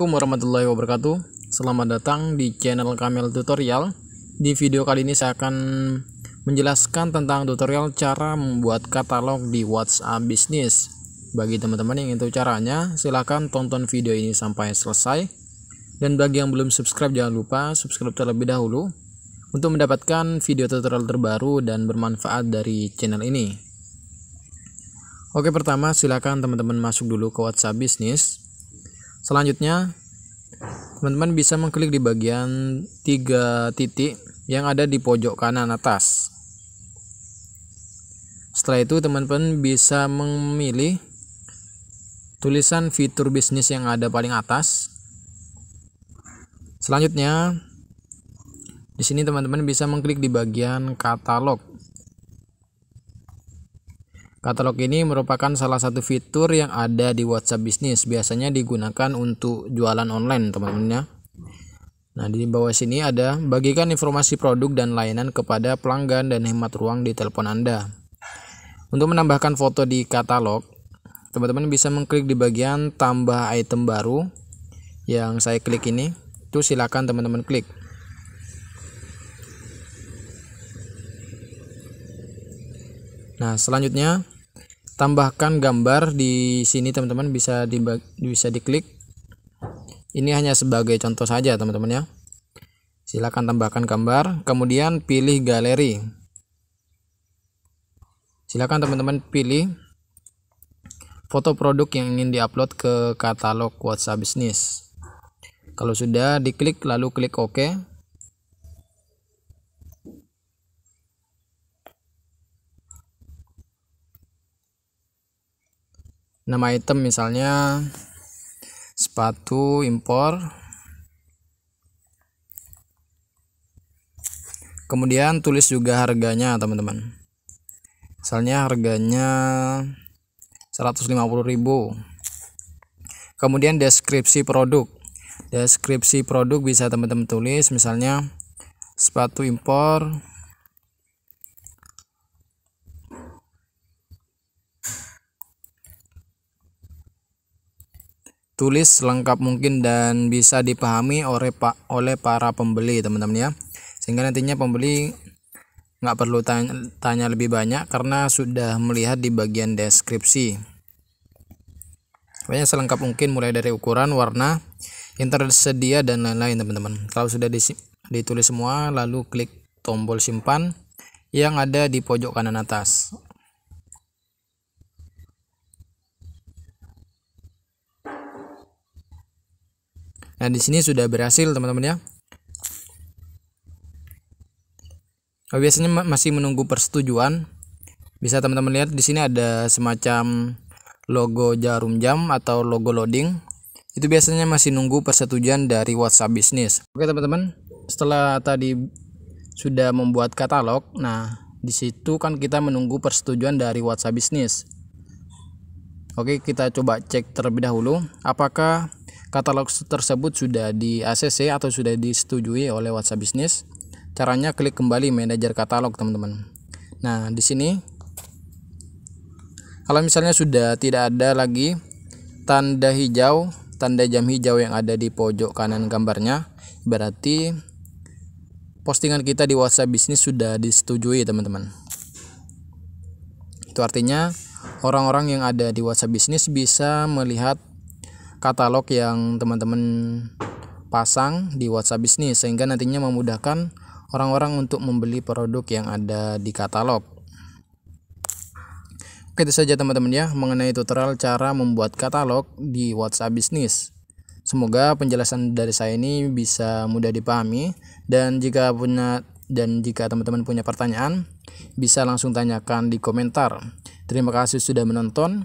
Assalamualaikum warahmatullahi wabarakatuh Selamat datang di channel Kamil Tutorial Di video kali ini saya akan menjelaskan tentang tutorial cara membuat katalog di WhatsApp Business Bagi teman-teman yang ingin tahu caranya silahkan tonton video ini sampai selesai Dan bagi yang belum subscribe jangan lupa subscribe terlebih dahulu Untuk mendapatkan video tutorial terbaru dan bermanfaat dari channel ini Oke pertama silahkan teman-teman masuk dulu ke WhatsApp Business Selanjutnya, teman-teman bisa mengklik di bagian tiga titik yang ada di pojok kanan atas. Setelah itu, teman-teman bisa memilih tulisan fitur bisnis yang ada paling atas. Selanjutnya, di sini teman-teman bisa mengklik di bagian katalog. Katalog ini merupakan salah satu fitur yang ada di WhatsApp Business. biasanya digunakan untuk jualan online, teman-teman ya. Nah, di bawah sini ada bagikan informasi produk dan layanan kepada pelanggan dan hemat ruang di telepon Anda. Untuk menambahkan foto di katalog, teman-teman bisa mengklik di bagian tambah item baru yang saya klik ini. Itu silakan teman-teman klik. Nah, selanjutnya tambahkan gambar di sini teman-teman bisa di bisa diklik ini hanya sebagai contoh saja teman-teman ya silakan tambahkan gambar kemudian pilih galeri silakan teman-teman pilih foto produk yang ingin diupload ke katalog WhatsApp bisnis kalau sudah diklik lalu klik OK nama item misalnya sepatu impor kemudian tulis juga harganya teman-teman misalnya harganya 150.000 kemudian deskripsi produk deskripsi produk bisa teman-teman tulis misalnya sepatu impor tulis lengkap mungkin dan bisa dipahami oleh pak oleh para pembeli teman-teman ya sehingga nantinya pembeli nggak perlu tanya, tanya lebih banyak karena sudah melihat di bagian deskripsi banyak selengkap mungkin mulai dari ukuran warna yang tersedia dan lain-lain teman-teman kalau sudah ditulis semua lalu klik tombol simpan yang ada di pojok kanan atas Nah, di sini sudah berhasil teman-teman ya. Oh, biasanya masih menunggu persetujuan. Bisa teman-teman lihat di sini ada semacam logo jarum jam atau logo loading. Itu biasanya masih nunggu persetujuan dari WhatsApp bisnis. Oke, teman-teman. Setelah tadi sudah membuat katalog, nah di situ kan kita menunggu persetujuan dari WhatsApp bisnis. Oke, kita coba cek terlebih dahulu apakah Katalog tersebut sudah di ACC atau sudah disetujui oleh WhatsApp Business. Caranya klik kembali manajer katalog, teman-teman. Nah, di sini kalau misalnya sudah tidak ada lagi tanda hijau, tanda jam hijau yang ada di pojok kanan gambarnya, berarti postingan kita di WhatsApp Business sudah disetujui, teman-teman. Itu artinya orang-orang yang ada di WhatsApp Business bisa melihat katalog yang teman-teman pasang di WhatsApp bisnis sehingga nantinya memudahkan orang-orang untuk membeli produk yang ada di katalog. Oke itu saja teman-teman ya mengenai tutorial cara membuat katalog di WhatsApp bisnis. Semoga penjelasan dari saya ini bisa mudah dipahami dan jika punya dan jika teman-teman punya pertanyaan bisa langsung tanyakan di komentar. Terima kasih sudah menonton.